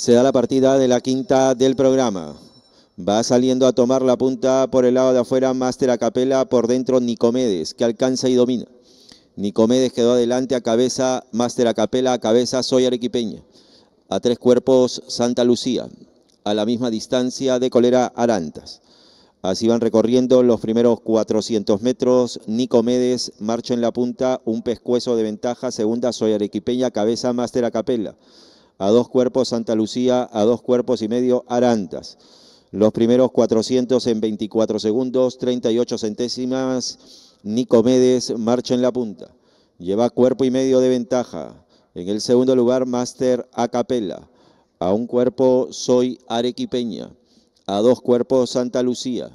Se da la partida de la quinta del programa. Va saliendo a tomar la punta por el lado de afuera, Master a capela, por dentro Nicomedes, que alcanza y domina. Nicomedes quedó adelante a cabeza, Master a capela, a cabeza Soy Arequipeña. A tres cuerpos Santa Lucía, a la misma distancia de Colera Arantas. Así van recorriendo los primeros 400 metros. Nicomedes marcha en la punta, un pescuezo de ventaja, segunda Soy Arequipeña, cabeza Master a capela a dos cuerpos Santa Lucía, a dos cuerpos y medio Arantas. Los primeros 400 en 24 segundos, 38 centésimas. Nicomedes marcha en la punta. Lleva cuerpo y medio de ventaja. En el segundo lugar, Master Acapella. A un cuerpo, Soy Arequipeña. A dos cuerpos, Santa Lucía.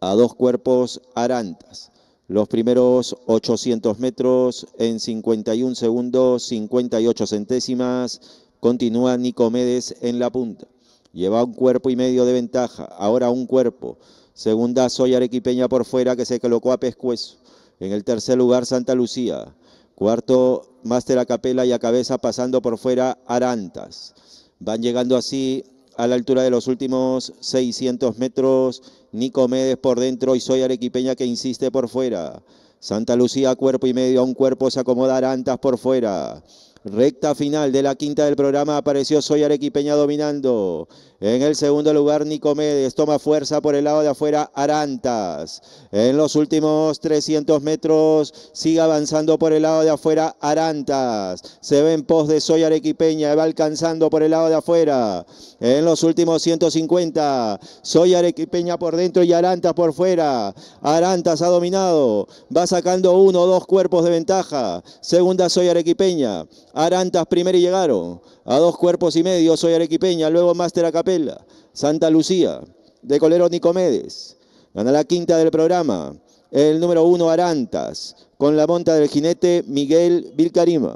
A dos cuerpos, Arantas. Los primeros 800 metros en 51 segundos, 58 centésimas. Continúa Nicomedes en la punta. Lleva un cuerpo y medio de ventaja. Ahora un cuerpo. Segunda Soy Arequipeña por fuera que se colocó a pescuezo. En el tercer lugar Santa Lucía. Cuarto Máster la Capela y a cabeza pasando por fuera Arantas. Van llegando así a la altura de los últimos 600 metros. Nicomedes por dentro y Soy Arequipeña que insiste por fuera. Santa Lucía cuerpo y medio a un cuerpo se acomoda Arantas por fuera. Recta final de la quinta del programa apareció Soy Arequipeña dominando. En el segundo lugar Nicomedes toma fuerza por el lado de afuera Arantas. En los últimos 300 metros sigue avanzando por el lado de afuera Arantas. Se ve en pos de Soy Arequipeña, va alcanzando por el lado de afuera. En los últimos 150 Soy Arequipeña por dentro y Arantas por fuera. Arantas ha dominado, va sacando uno o dos cuerpos de ventaja. Segunda Soy Arequipeña. Arantas primero llegaron. A dos cuerpos y medio, soy Arequipeña, luego Máster Acapella, Santa Lucía, de Colero Nicomedes. Gana la quinta del programa. El número uno, Arantas, con la monta del jinete Miguel Vilcarima.